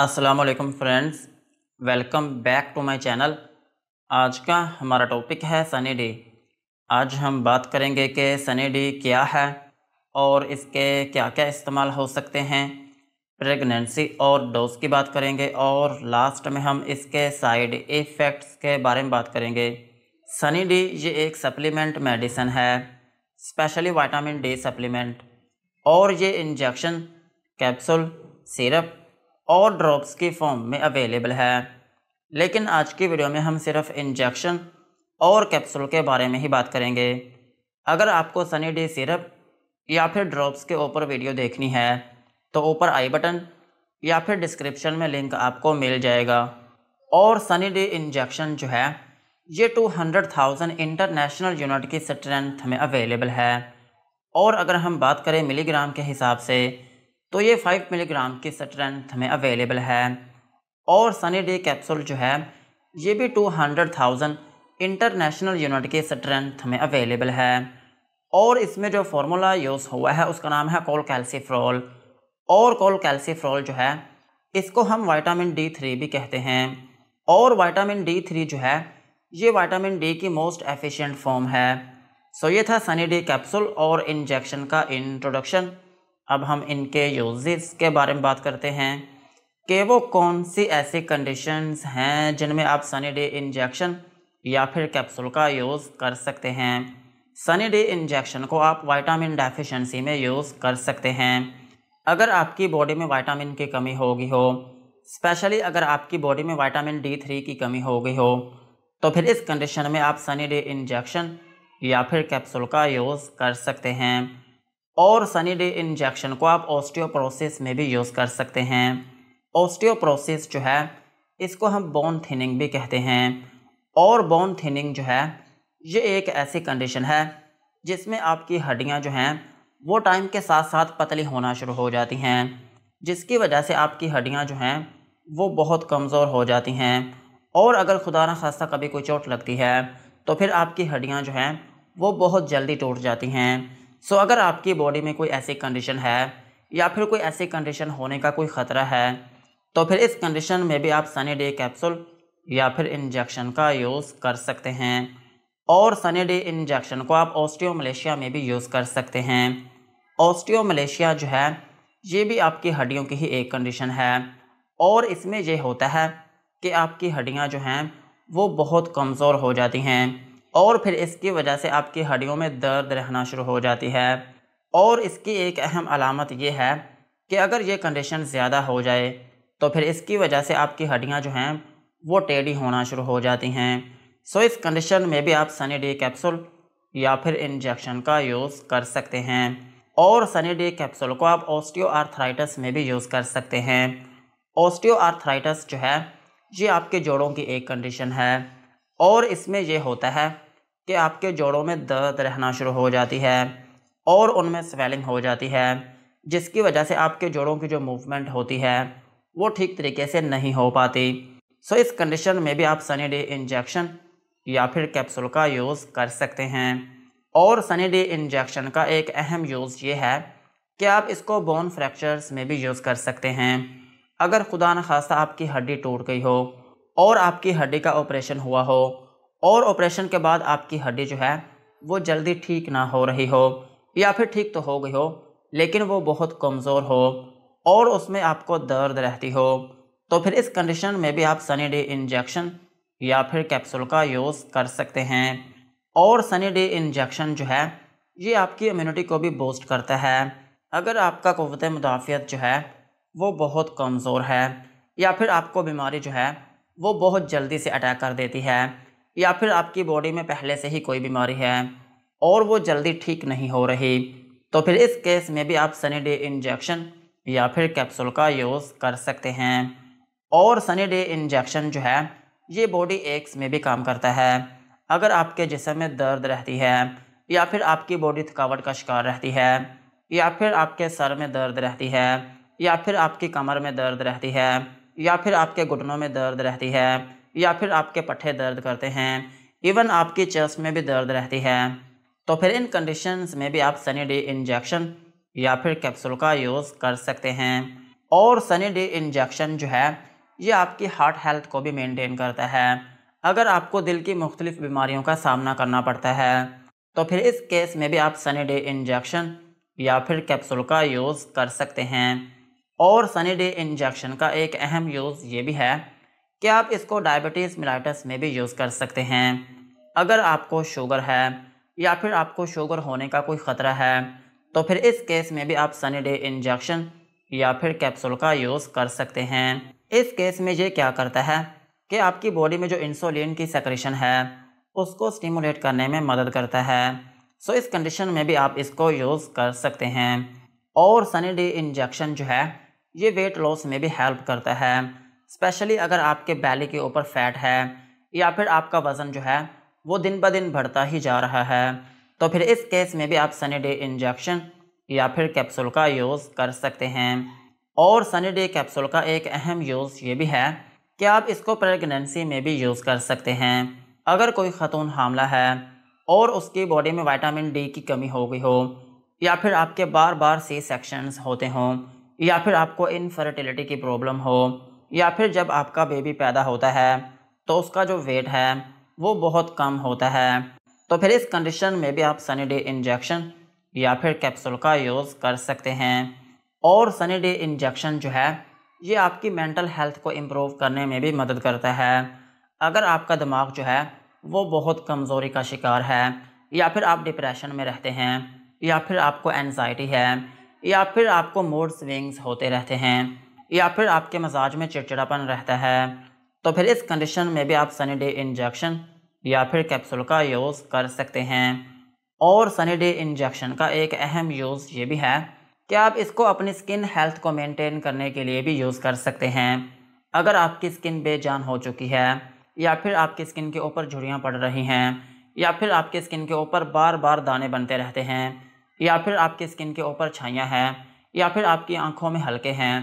Aslam friends welcome back to my channel आज का हमारा टॉपिक है सनी डे आज हम बात करेंगे कि सनी डे क्या है और इसके क्या क्या इस्तेमाल हो सकते हैं प्रेगनेंसी और डोज की बात करेंगे और लास्ट में हम इसके साइड इफ़ेक्ट्स के बारे में बात करेंगे सनी डी ये एक सप्लीमेंट मेडिसन है स्पेशली वाइटामिन डी सप्लीमेंट और ये इंजेक्शन कैप्सूल सिरप और ड्रॉप्स के फॉर्म में अवेलेबल है लेकिन आज की वीडियो में हम सिर्फ इंजेक्शन और कैप्सूल के बारे में ही बात करेंगे अगर आपको सनी डे सिरप या फिर ड्रॉप्स के ऊपर वीडियो देखनी है तो ऊपर आई बटन या फिर डिस्क्रिप्शन में लिंक आपको मिल जाएगा और सनी डे इंजेक्शन जो है ये two hundred thousand international unit की स्ट्रेंथ में अवेलेबल है और अगर हम बात करें मिलीग्राम के हिसाब से तो ये फाइव मिलीग्राम की स्ट्रेंथ में अवेलेबल है और सनी डे कैप्सूल जो है ये भी two hundred thousand international unit की स्ट्रेंथ में अवेलेबल है और इसमें जो फार्मूला यूज़ हुआ है उसका नाम है कोल कैल्सीफ्रोल और कोल कैल्सीफ्रोल जो है इसको हम वाइटामिन डी थ्री भी कहते हैं और वाइटामिन डी थ्री जो है ये वाइटामिन डी की मोस्ट एफिशिएंट फॉर्म है सो ये था सनी डी कैप्सूल और इंजेक्शन का इंट्रोडक्शन अब हम इनके यूजेस के बारे में बात करते हैं कि वो कौन सी ऐसी कंडीशंस हैं जिनमें आप सनी डे इंजेक्शन या फिर कैप्सूल का यूज़ कर सकते हैं सनी डे इंजेक्शन को आप वाइटामिन डेफिशिएंसी में यूज़ कर सकते हैं अगर आपकी बॉडी में वाइटामिन की कमी होगी हो स्पेशली अगर आपकी बॉडी में वाइटामिन डी थ्री की कमी होगी हो तो फिर इस कंडीशन में आप सनी डे इंजेक्शन या फिर कैप्सूल का यूज़ कर सकते हैं और सनी डे इंजेक्शन को आप ऑस्टियोप्रोसेस में भी यूज़ कर सकते हैं ऑस्टियोप्रोसेस जो है इसको हम बोन थिनिंग भी कहते हैं और बोन थिनिंग जो है ये एक ऐसी कंडीशन है जिसमें आपकी हड्डियां जो हैं वो टाइम के साथ साथ पतली होना शुरू हो जाती हैं जिसकी वजह से आपकी हड्डियां जो हैं वो बहुत कमज़ोर हो जाती हैं और अगर खुदा न खास्ता कभी कोई चोट लगती है तो फिर आपकी हड्डियां जो हैं वो बहुत जल्दी टूट जाती हैं सो अगर आपकी बॉडी में कोई ऐसी कंडीशन है या फिर कोई ऐसी कंडीशन होने का कोई ख़तरा है तो फिर इस कंडीशन में भी आप सनी डे कैप्सूल या फिर इंजेक्शन का यूज़ कर सकते हैं और सनी डे इंजेक्शन को आप ऑस्ट्रियो मलेशिया में भी यूज़ कर सकते हैं ऑस्ट्रियो मलेशिया जो है ये भी आपकी हड्डियों की ही एक कंडीशन है और इसमें यह होता है कि आपकी हड्डियाँ जो हैं वो बहुत कमज़ोर हो जाती हैं और फिर इसकी वजह से आपकी हड्डियों में दर्द रहना शुरू हो जाती है और इसकी एक अहम अलामत यह है कि अगर ये कंडीशन ज़्यादा हो जाए तो फिर इसकी वजह से आपकी हड्डियाँ जो हैं वो टेढ़ी होना शुरू हो जाती हैं सो इस कंडीशन में भी आप सनी डी कैप्सूल या फिर इंजेक्शन का यूज़ कर सकते हैं और सनी डे कैप्सूल को आप ऑस्टियोआर्थराइटिस में भी यूज़ कर सकते हैं ऑस्टियोआर्थराइटिस जो है ये आपके जोड़ों की एक कंडीशन है और इसमें यह होता है कि आपके जोड़ों में दर्द रहना शुरू हो जाती है और उनमें स्वेलिंग हो जाती है जिसकी वजह से आपके जोड़ों की जो मूवमेंट होती है वो ठीक तरीके से नहीं हो पाती सो इस कंडीशन में भी आप सनी डे इंजेक्शन या फिर कैप्सूल का यूज़ कर सकते हैं और सनी डे इंजेक्शन का एक अहम यूज़ ये है कि आप इसको बोन फ्रैक्चर्स में भी यूज़ कर सकते हैं अगर खुदा न खासा आपकी हड्डी टूट गई हो और आपकी हड्डी का ऑपरेशन हुआ हो और ऑपरेशन के बाद आपकी हड्डी जो है वो जल्दी ठीक ना हो रही हो या फिर ठीक तो हो गई हो लेकिन वो बहुत कमज़ोर हो और उसमें आपको दर्द रहती हो तो फिर इस कंडीशन में भी आप सनी डे इंजेक्शन या फिर कैप्सूल का यूज़ कर सकते हैं और सनी डे इंजेक्शन जो है ये आपकी इम्यूनिटी को भी बूस्ट करता है अगर आपका कुत मुदाफ़ियत जो है वो बहुत कमज़ोर है या फिर आपको बीमारी जो है वो बहुत जल्दी से अटैक कर देती है या फिर आपकी बॉडी में पहले से ही कोई बीमारी है और वो जल्दी ठीक नहीं हो रही तो फिर इस केस में भी आप सनी डे इंजेक्शन या फिर कैप्सूल का यूज़ कर सकते हैं और सनी डे इंजेक्शन जो है ये बॉडी एक्स में भी काम करता है अगर आपके जिसम में दर्द रहती है या फिर आपकी बॉडी थकावट का शिकार रहती है या फिर आपके सर में दर्द रहती है या फिर आपकी कमर में दर्द रहती है या फिर आपके घुटनों में दर्द रहती है या फिर आपके पट्ठे दर्द करते हैं इवन आपकी चेस्ट में भी दर्द रहती है तो फिर इन कंडीशंस में भी आप सनी डे इंजेक्शन या फिर कैप्सूल का यूज़ कर सकते हैं और सनी डे इंजेक्शन जो है ये आपकी हार्ट हेल्थ को भी मेनटेन करता है अगर आपको दिल की मुख्तलिफ बीमारियों का सामना करना पड़ता है तो फिर इस केस में भी आप सनी डे इंजेक्शन या फिर कैप्सूल का यूज़ कर सकते हैं और सनी डे इंजेक्शन का एक अहम यूज़ ये भी है कि आप इसको डायबिटीज़ मिलाइटस में भी यूज़ कर सकते हैं अगर आपको शुगर है या फिर आपको शुगर होने का कोई ख़तरा है तो फिर इस केस में भी आप सनी डे इंजेक्शन या फिर कैप्सूल का यूज़ कर सकते हैं इस केस में ये क्या करता है कि आपकी बॉडी में जो इंसुलिन की सेक्रेशन है उसको स्टिमुलेट करने में मदद करता है सो इस कंडीशन में भी आप इसको यूज़ कर सकते हैं और सनी डे इंजेक्शन जो है ये वेट लॉस में भी हेल्प करता है स्पेशली अगर आपके बैली के ऊपर फैट है या फिर आपका वज़न जो है वो दिन ब दिन बढ़ता ही जा रहा है तो फिर इस केस में भी आप सनी डे इंजेक्शन या फिर कैप्सूल का यूज़ कर सकते हैं और सनी डे कैप्सूल का एक अहम यूज़ ये भी है कि आप इसको प्रेगनेंसी में भी यूज़ कर सकते हैं अगर कोई ख़तून हामला है और उसकी बॉडी में विटामिन डी की कमी हो गई हो या फिर आपके बार बार सी सेक्शंस होते हों या फिर आपको इनफर्टिलिटी की प्रॉब्लम हो या फिर जब आपका बेबी पैदा होता है तो उसका जो वेट है वो बहुत कम होता है तो फिर इस कंडीशन में भी आप सनी डे इंजेक्शन या फिर कैप्सूल का यूज़ कर सकते हैं और सनी डे इंजेक्शन जो है ये आपकी मेंटल हेल्थ को इम्प्रूव करने में भी मदद करता है अगर आपका दिमाग जो है वो बहुत कमज़ोरी का शिकार है या फिर आप डिप्रेशन में रहते हैं या फिर आपको एनजाइटी है या फिर आपको मोड स्विंग्स होते रहते हैं या फिर आपके मजाज में चिड़चिड़ापन रहता है तो फिर इस कंडीशन में भी आप सनी डे इंजेक्शन या फिर कैप्सूल का यूज़ कर सकते हैं और सनी डे इंजेक्शन का एक अहम यूज़ ये भी है कि आप इसको अपनी स्किन हेल्थ को मेंटेन करने के लिए भी यूज़ कर सकते हैं अगर आपकी स्किन बेजान हो चुकी है या फिर आपकी स्किन के ऊपर झुड़ियाँ पड़ रही हैं या फिर आपके स्किन के ऊपर बार बार दाने बनते रहते हैं या फिर आपके स्किन के ऊपर छाइयाँ हैं या फिर आपकी आंखों में हल्के हैं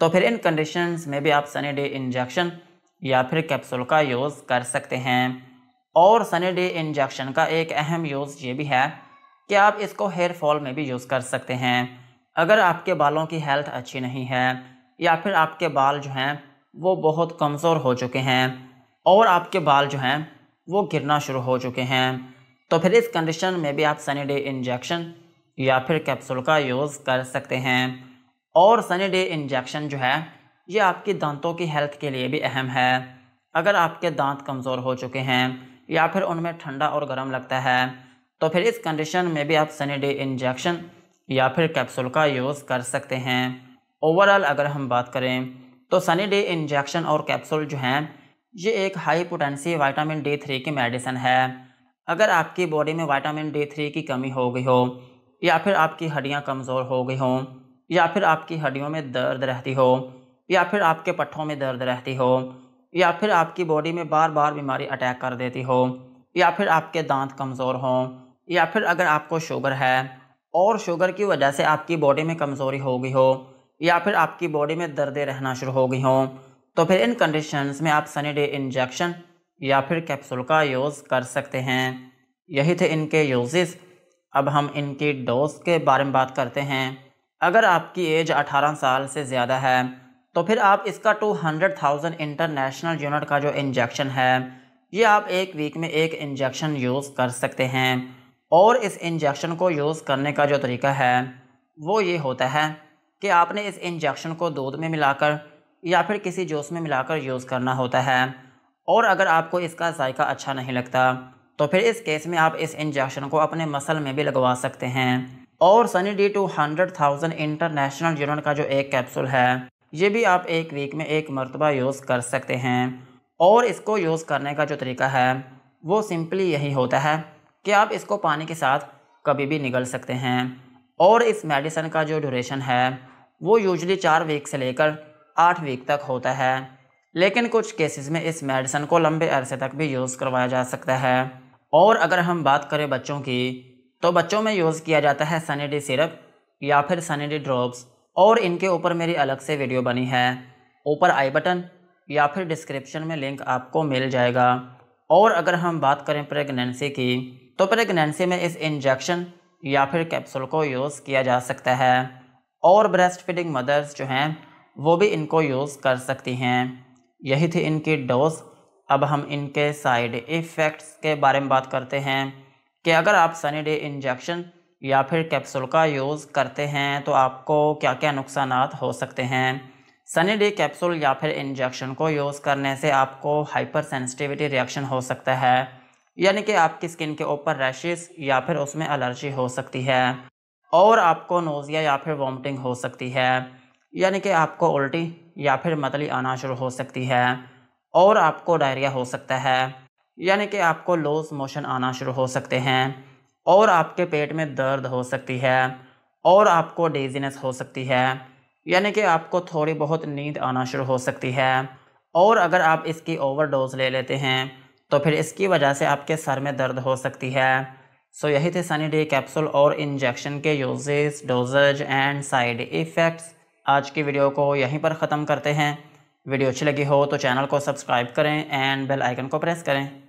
तो फिर इन कंडीशंस में भी आप सनी डे इंजेक्शन या फिर कैप्सूल का यूज़ कर सकते हैं और सनी डे इंजेक्शन का एक अहम यूज़ ये भी है कि आप इसको हेयर फॉल में भी यूज़ कर सकते हैं अगर आपके बालों की हेल्थ अच्छी नहीं है या फिर आपके बाल जो हैं वो बहुत कमज़ोर हो चुके हैं और आपके बाल जो हैं वो गिरना शुरू हो चुके हैं तो फिर इस कंडीशन में भी आप सनी डे इंजेक्शन या फिर कैप्सूल का यूज़ कर सकते हैं और सनी डे इंजेक्शन जो है ये आपके दांतों की हेल्थ के लिए भी अहम है अगर आपके दांत कमज़ोर हो चुके हैं या फिर उनमें ठंडा और गर्म लगता है तो फिर इस कंडीशन में भी आप सनी डे इंजेक्शन या फिर कैप्सूल का यूज़ कर सकते हैं ओवरऑल अगर हम बात करें तो सनी डे इंजेक्शन और कैप्सूल जो हैं ये एक high potency vitamin D three की मेडिसन है अगर आपकी बॉडी में वाइटामिन डी थ्री की कमी हो गई हो या फिर आपकी हड्डियाँ कमज़ोर हो गई हों या फिर आपकी हड्डियों में दर्द रहती हो या फिर आपके पट्ठों में दर्द रहती हो या फिर आपकी बॉडी में बार बार बीमारी अटैक कर देती हो या फिर आपके दांत कमज़ोर हों या फिर अगर आपको शुगर है और शुगर की वजह से आपकी बॉडी में कमज़ोरी हो गई हो या फिर आपकी बॉडी में दर्दें रहना शुरू हो गई हों तो फिर इन कंडीशंस में आप सनी डे इंजेक्शन या फिर कैप्सूल का यूज़ कर सकते हैं यही थे इनके यूज़ अब हम इनकी डोज के बारे में बात करते हैं अगर आपकी एज 18 साल से ज़्यादा है तो फिर आप इसका 200,000 इंटरनेशनल यूनिट का जो इंजेक्शन है ये आप एक वीक में एक इंजेक्शन यूज़ कर सकते हैं और इस इंजेक्शन को यूज़ करने का जो तरीका है वो ये होता है कि आपने इस इंजेक्शन को दूध में मिलाकर या फिर किसी जूस में मिलाकर यूज़ करना होता है और अगर आपको इसका जायका अच्छा नहीं लगता तो फिर इस केस में आप इस इंजेक्शन को अपने मसल में भी लगवा सकते हैं और Sunny D two hundred thousand international unit का जो एक कैप्सूल है ये भी आप एक वीक में एक मरतबा यूज़ कर सकते हैं और इसको यूज़ करने का जो तरीका है वो सिंपली यही होता है कि आप इसको पानी के साथ कभी भी निगल सकते हैं और इस मेडिसन का जो ड्यूरेशन है वो यूजली चार वीक से लेकर आठ वीक तक होता है लेकिन कुछ केसेस में इस मेडिसन को लंबे अरसे तक भी यूज़ करवाया जा सकता है और अगर हम बात करें बच्चों की तो बच्चों में यूज़ किया जाता है सनीडी सिरप या फिर सनीडी ड्रॉप्स और इनके ऊपर मेरी अलग से वीडियो बनी है ऊपर आई बटन या फिर डिस्क्रिप्शन में लिंक आपको मिल जाएगा और अगर हम बात करें प्रेगनेंसी की तो प्रेगनेंसी में इस इंजेक्शन या फिर कैप्सूल को यूज़ किया जा सकता है और ब्रेस्ट फीडिंग मदर्स जो हैं वो भी इनको यूज़ कर सकती हैं यही थी इनकी डोज अब हम इनके साइड इफ़ेक्ट्स के बारे में बात करते हैं कि अगर आप सनी डे इंजेक्शन या फिर कैप्सूल का यूज़ करते हैं तो आपको क्या क्या नुकसान हो सकते हैं सनी डे कैप्सूल या फिर इंजेक्शन को यूज़ करने से आपको हाइपर सेंसिटिविटी रिएक्शन हो सकता है यानी कि आपकी स्किन के ऊपर रैशेस या फिर उसमें एलर्जी हो सकती है और आपको नोज़िया या फिर वॉमिटिंग हो सकती है यानी कि आपको उल्टी या फिर मतली आना शुरू हो सकती है और आपको डायरिया हो सकता है यानी कि आपको लूज मोशन आना शुरू हो सकते हैं और आपके पेट में दर्द हो सकती है और आपको डेजीनेस हो सकती है यानी कि आपको थोड़ी बहुत नींद आना शुरू हो सकती है और अगर आप इसकी ओवरडोज ले लेते हैं तो फिर इसकी वजह से आपके सर में दर्द हो सकती है सो यही थे सनी डे कैप्सूल और इंजेक्शन के uses dosages and side effects आज की वीडियो को यहीं पर ख़त्म करते हैं वीडियो अच्छी लगी हो तो चैनल को सब्सक्राइब करें एंड बेल आइकन को प्रेस करें